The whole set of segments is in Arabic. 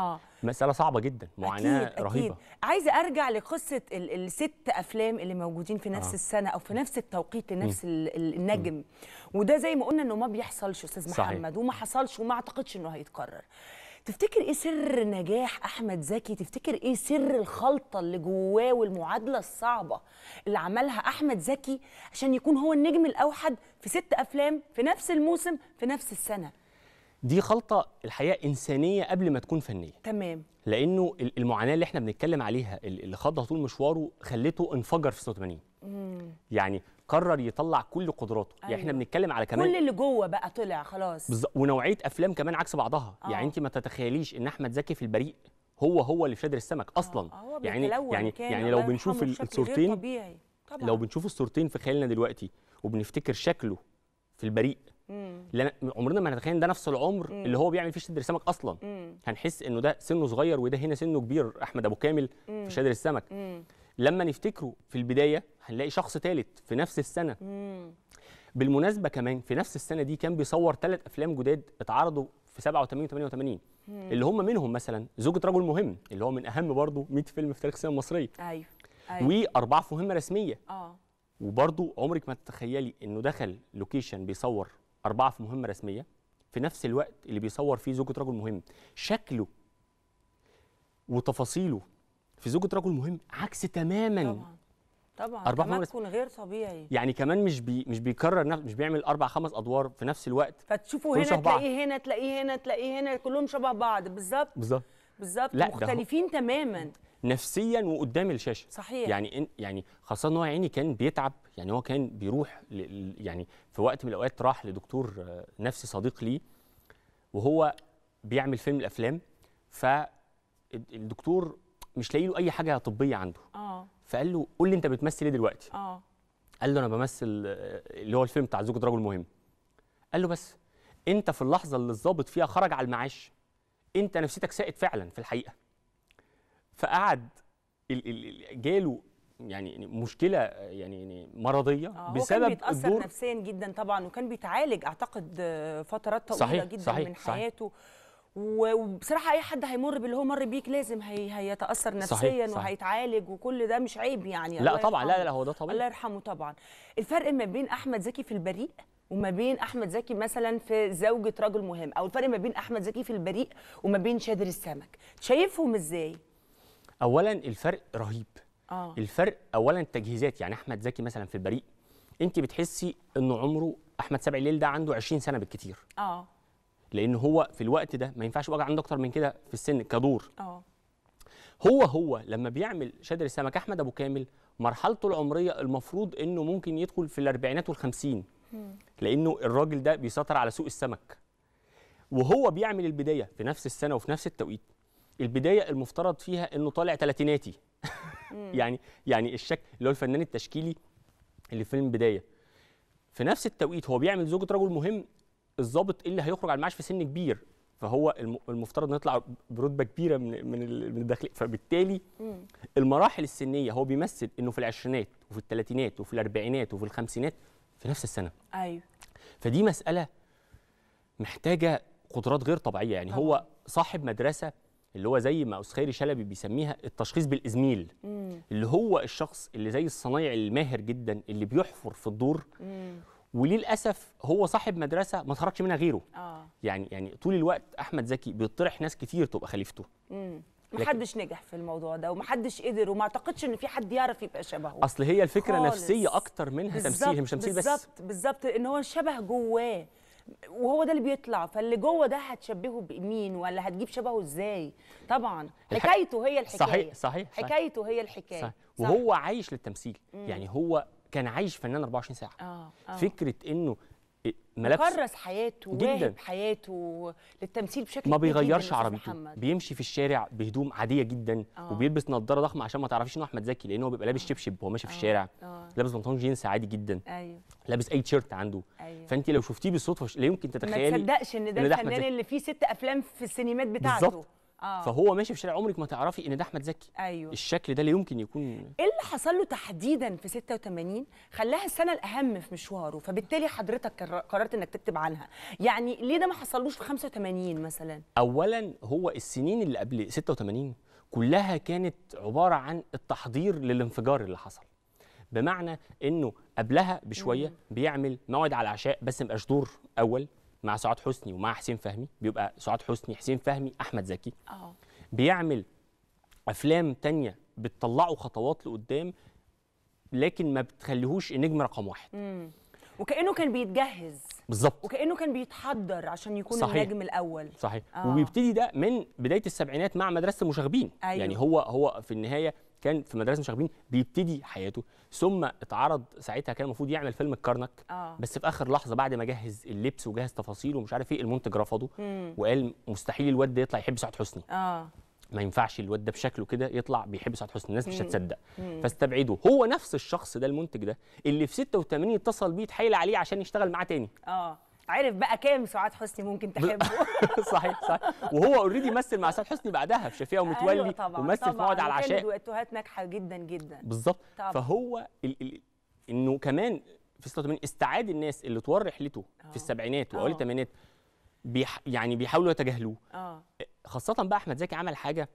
آه. مساله صعبه جدا معاناه أكيد رهيبه أكيد. عايزه ارجع لقصه الست افلام اللي موجودين في نفس آه. السنه او في نفس التوقيت لنفس م. النجم م. وده زي ما قلنا انه ما بيحصلش استاذ محمد وما حصلش وما اعتقدش انه هيتكرر تفتكر ايه سر نجاح احمد زكي تفتكر ايه سر الخلطه اللي جواه والمعادله الصعبه اللي عملها احمد زكي عشان يكون هو النجم الاوحد في ست افلام في نفس الموسم في نفس السنه دي خلطه الحقيقه انسانيه قبل ما تكون فنيه تمام لانه المعاناه اللي احنا بنتكلم عليها اللي خضها طول مشواره خلته انفجر في 86 يعني قرر يطلع كل قدراته أيوة. يعني احنا أيوة. بنتكلم على كمان كل اللي جوه بقى طلع خلاص بز... ونوعيه افلام كمان عكس بعضها آه. يعني انت ما تتخيليش ان احمد زكي في البريء هو هو اللي في شادر السمك آه. اصلا آه. آه. يعني يعني يعني لو بنشوف الصورتين طبعا. لو بنشوف الصورتين في خيالنا دلوقتي وبنفتكر شكله في البريء لان عمرنا ما هنتخيل ده نفس العمر مم. اللي هو بيعمل فيه شد السمك اصلا مم. هنحس انه ده سنه صغير وده هنا سنه كبير احمد ابو كامل مم. في شادر السمك مم. لما نفتكره في البدايه هنلاقي شخص ثالث في نفس السنه مم. بالمناسبه كمان في نفس السنه دي كان بيصور ثلاث افلام جداد اتعرضوا في 87 و88 اللي هم منهم مثلا زوجة رجل مهم اللي هو من اهم برضه 100 فيلم في تاريخ السينما المصريه ايوه ايوه واربعه في مهمه رسميه اه وبرضه عمرك ما تتخيلي انه دخل لوكيشن بيصور أربعة في مهمة رسمية في نفس الوقت اللي بيصور فيه زوجة رجل مهم شكله وتفاصيله في زوجة رجل مهم عكس تماما طبعا طبعا أربعة كمان تكون غير طبيعي يعني كمان مش بي مش بيكرر نفس مش بيعمل أربع خمس أدوار في نفس الوقت فتشوفه هنا تلاقيه هنا تلاقيه هنا تلاقيه هنا كلهم شبه بعض بالظبط بالظبط بالظبط مختلفين تماما نفسيا وقدام الشاشه صحيح يعني يعني خاصه ان هو عيني كان بيتعب يعني هو كان بيروح يعني في وقت من الاوقات راح لدكتور آه، نفسي صديق ليه وهو بيعمل فيلم الافلام فالدكتور مش لاقي له اي حاجه طبيه عنده اه فقال له قول لي انت بتمثل ايه دلوقتي اه قال له انا بمثل آه، اللي هو الفيلم بتاع زوجة رجل مهم قال له بس انت في اللحظه اللي الظابط فيها خرج على المعاش انت نفسيتك سائد فعلا في الحقيقه فقعد جاله يعني مشكله يعني مرضيه آه بسبب هو كان بيتاثر الدور نفسيا جدا طبعا وكان بيتعالج اعتقد فترات طويله صحيح جدا صحيح من حياته وبصراحه اي حد هيمر باللي هو مر بيك لازم هي هيتاثر نفسيا صحيح صحيح. وهيتعالج وكل ده مش عيب يعني لا طبعا لا لا هو ده طبيعي الله يرحمه طبعا الفرق ما بين احمد زكي في البريء وما بين احمد زكي مثلا في زوجة رجل مهم او الفرق ما بين احمد زكي في البريء وما بين شادر السمك شايفهم ازاي اولا الفرق رهيب آه. الفرق اولا التجهيزات يعني احمد زكي مثلا في البريء انت بتحسي ان عمره احمد سبع ليل ده عنده 20 سنه بالكتير اه لان هو في الوقت ده ما ينفعش يبقى عنده اكتر من كده في السن كدور اه هو هو لما بيعمل شادر السمك احمد ابو كامل مرحلته العمريه المفروض انه ممكن يدخل في الاربعينات والخمسين لانه الراجل ده بيسيطر على سوق السمك وهو بيعمل البدايه في نفس السنه وفي نفس التوقيت البدايه المفترض فيها انه طالع ثلاثيناتي يعني يعني الشكل اللي هو الفنان التشكيلي اللي في فيلم بدايه في نفس التوقيت هو بيعمل زوجة رجل مهم الضابط اللي هيخرج على المعاش في سن كبير فهو المفترض نطلع برتبه كبيره من من من الداخليه فبالتالي المراحل السنيه هو بيمثل انه في العشرينات وفي الثلاثينات وفي الاربعينات وفي الخمسينات في نفس السنه ايوه فدي مساله محتاجه قدرات غير طبيعيه يعني طبعا. هو صاحب مدرسه اللي هو زي ما استاذ خيري شلبي بيسميها التشخيص بالازميل مم. اللي هو الشخص اللي زي الصنايعي الماهر جدا اللي بيحفر في الدور مم. وللاسف هو صاحب مدرسه ما تخرجش منها غيره آه. يعني يعني طول الوقت احمد زكي بيطرح ناس كتير تبقى خليفته مم. محدش نجح في الموضوع ده ومحدش قدر وما اعتقدش ان في حد يعرف يبقى شبهه اصل هي الفكره خالص. نفسيه اكتر منها تمثيل مش تمثيل بس بالظبط بالظبط ان هو شبه جواه وهو ده اللي بيطلع فاللي جوه ده هتشبهه بمين ولا هتجيب شبهه ازاي طبعا حكايته هي الحكايه صحيح صحيح, صحيح. حكايته هي الحكايه صحيح. صحيح. وهو عايش للتمثيل مم. يعني هو كان عايش فنان 24 ساعه آه. آه. فكره انه ملابس مكرس حياته جدا حياته للتمثيل بشكل ما بيغيرش عربيته بيمشي في الشارع بهدوم عاديه جدا آه. وبيلبس نظاره ضخمه عشان ما تعرفيش انه احمد زكي لان هو بيبقى لابس آه. شبشب وهو ماشي في آه. الشارع آه. لابس بنطلون جينز عادي جدا ايوه لابس اي تيشرت عنده أيوه. فانت لو شفتيه بالصدفه لا يمكن تتخيلي ما تصدقش ان ده الفنان اللي فيه ست افلام في السينمات بتاعته بالظبط آه. فهو ماشي في شارع عمرك ما تعرفي ان ده احمد زكي ايوه الشكل ده اللي يمكن يكون ايه اللي حصل له تحديدا في 86 خلاها السنه الاهم في مشواره فبالتالي حضرتك قررت انك تكتب عنها يعني ليه ده ما حصلوش في 85 مثلا اولا هو السنين اللي قبل 86 كلها كانت عباره عن التحضير للانفجار اللي حصل بمعنى انه قبلها بشويه بيعمل موعد على العشاء بس مبقاش دور اول مع سعاد حسني ومع حسين فهمي بيبقى سعاد حسني حسين فهمي احمد زكي اه بيعمل افلام تانية بتطلعه خطوات لقدام لكن ما بتخليهوش النجم رقم واحد مم. وكانه كان بيتجهز بالظبط وكانه كان بيتحضر عشان يكون صحيح. النجم الاول صحيح آه. وبيبتدي ده من بدايه السبعينات مع مدرسه المشاغبين أيوه. يعني هو هو في النهايه كان في مدرسه مشاغبين بيبتدي حياته ثم اتعرض ساعتها كان المفروض يعمل فيلم الكرنك آه. بس في اخر لحظه بعد ما جهز اللبس وجهز تفاصيله ومش عارف ايه المنتج رفضه مم. وقال مستحيل الواد ده يطلع يحب سعاد حسني اه ما ينفعش الواد ده بشكله كده يطلع بيحب سعاد حسني الناس مش هتصدق فاستبعده هو نفس الشخص ده المنتج ده اللي في 86 اتصل بيه اتحايل عليه عشان يشتغل معاه تاني اه عرف بقى كام سعاد حسني ممكن تحبه صحيح صحيح وهو اوريدي مثل مع سعاد حسني بعدها في شفيقه أيوة ومتولي أيوة ومثل في موعد على العشاء كانت دويتوهات ناجحه جدا جدا بالظبط فهو ال ال انه كمان في 86 استعاد الناس اللي طوال رحلته في آه. السبعينات واول آه. الثمانينات بيح يعني بيحاولوا يتجاهلوه آه. خاصه بقى احمد زكي عمل حاجه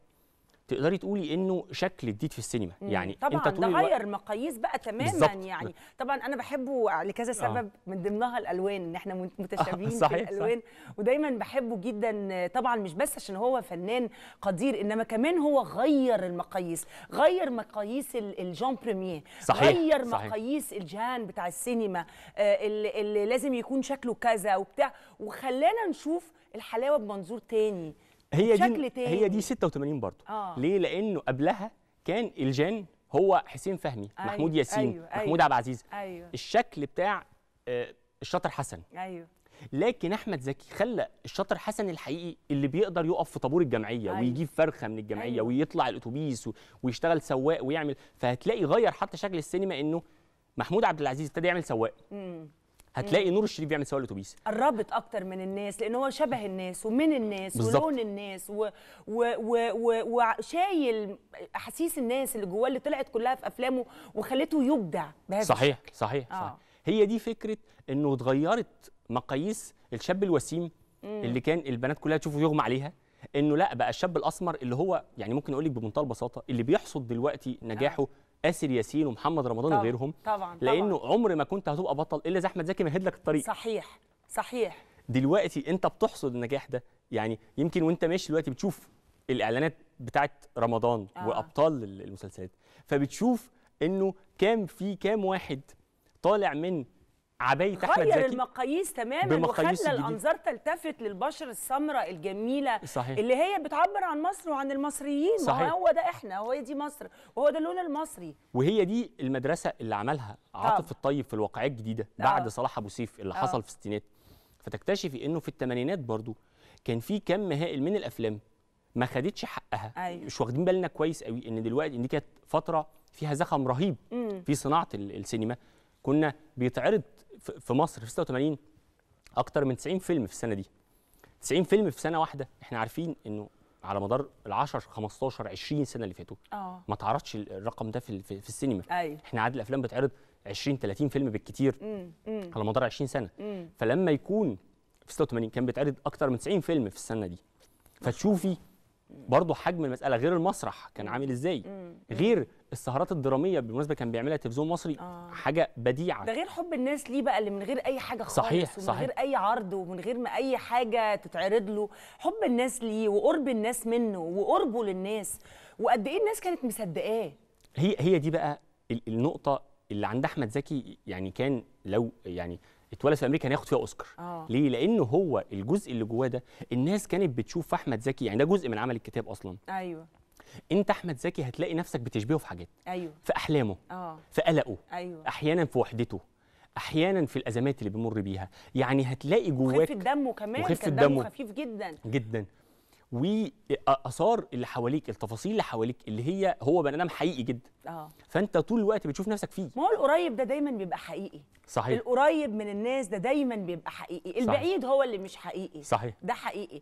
تقدري تقولي انه شكل جديد في السينما مم. يعني طبعا انت طول غير المقاييس بقى تماما بالزبط. يعني طبعا انا بحبه لكذا آه. سبب آه. من ضمنها الالوان ان احنا متشابهين آه. صحيح. في الالوان صحيح. ودايما بحبه جدا طبعا مش بس عشان هو فنان قدير انما كمان هو غير المقاييس غير مقاييس الجان بريمير صحيح. غير صحيح. مقاييس الجان بتاع السينما آه، اللي, اللي لازم يكون شكله كذا وبتاع وخلانا نشوف الحلاوه بمنظور تاني هي دي دي تاني. هي دي 86 برضه آه. ليه لانه قبلها كان الجان هو حسين فهمي أيوه. محمود ياسين أيوه. أيوه، محمود عبد العزيز أيوه. الشكل بتاع آه، الشاطر حسن ايوه لكن احمد زكي خلى الشاطر حسن الحقيقي اللي بيقدر يقف في طابور الجمعيه أيوة. ويجيب فرخه من الجمعيه أيوة. ويطلع الاتوبيس ويشتغل سواق ويعمل فهتلاقي غير حتى شكل السينما انه محمود عبد العزيز ابتدى يعمل سواق مم. هتلاقي نور الشريف بيعمل سواق الاتوبيس قربت اكتر من الناس لان هو شبه الناس ومن الناس بالزبط. ولون الناس وشايل احاسيس الناس اللي جواه اللي طلعت كلها في افلامه وخلته يبدع بهذا صحيح الشكل. صحيح آه. صحيح هي دي فكره انه اتغيرت مقاييس الشاب الوسيم مم. اللي كان البنات كلها تشوفه يغمى عليها انه لا بقى الشاب الاسمر اللي هو يعني ممكن اقول لك بمنتهى البساطه اللي بيحصد دلوقتي نجاحه آه. اسر ياسين ومحمد رمضان طبعًا وغيرهم طبعا لانه طبعًا عمر ما كنت هتبقى بطل الا اذا احمد زكي مهد لك الطريق صحيح صحيح دلوقتي انت بتحصد النجاح ده يعني يمكن وانت ماشي دلوقتي بتشوف الاعلانات بتاعت رمضان آه. وابطال المسلسلات فبتشوف انه كام في كام واحد طالع من عباية احمد زكي غير المقاييس تماما وخلى الانظار تلتفت للبشره السمراء الجميله صحيح. اللي هي بتعبر عن مصر وعن المصريين صحيح. هو ده احنا هو دي مصر وهو ده اللون المصري وهي دي المدرسه اللي عملها عاطف الطيب في الواقعيه الجديده بعد آه. صلاح ابو سيف اللي أوه. حصل في الستينات فتكتشفي انه في الثمانينات برضو كان في كم هائل من الافلام ما خدتش حقها أيوة. مش واخدين بالنا كويس قوي ان دلوقتي ان دي كانت فتره فيها زخم رهيب مم. في صناعه السينما كنا بيتعرض في مصر في 86 اكتر من 90 فيلم في السنه دي 90 فيلم في سنه واحده احنا عارفين انه على مدار ال 10 15 20 سنه اللي فاتوا اه ما تعرضش الرقم ده في في السينما أيوه. احنا عدد الافلام بتعرض 20 30 فيلم بالكتير مم. مم. على مدار 20 سنه مم. فلما يكون في 86 كان بيتعرض اكتر من 90 فيلم في السنه دي فتشوفي برضه حجم المساله غير المسرح كان عامل ازاي غير السهرات الدراميه بالمناسبه كان بيعملها التلفزيون المصري آه. حاجه بديعه ده غير حب الناس ليه بقى اللي من غير اي حاجه خالص صحيح ومن صحيح. غير اي عرض ومن غير ما اي حاجه تتعرض له حب الناس ليه وقرب الناس منه وقربه للناس وقد ايه الناس كانت مصدقاه هي هي دي بقى النقطه اللي عند احمد زكي يعني كان لو يعني اتولد في امريكا هياخد فيها اوسكار أوه. ليه لانه هو الجزء اللي جواه ده الناس كانت بتشوف احمد زكي يعني ده جزء من عمل الكتاب اصلا ايوه انت احمد زكي هتلاقي نفسك بتشبهه في حاجات ايوه في احلامه اه في قلقه ايوه احيانا في وحدته احيانا في الازمات اللي بيمر بيها يعني هتلاقي جواك خفيف دمه كمان وخفه دمه خفيف جدا جدا واثار اللي حواليك التفاصيل اللي حواليك اللي هي هو بني ادم حقيقي جدا اه فانت طول الوقت بتشوف نفسك فيه ما هو القريب ده دايما بيبقى حقيقي صحيح القريب من الناس ده دايما بيبقى حقيقي البعيد صحيح. هو اللي مش حقيقي صحيح ده حقيقي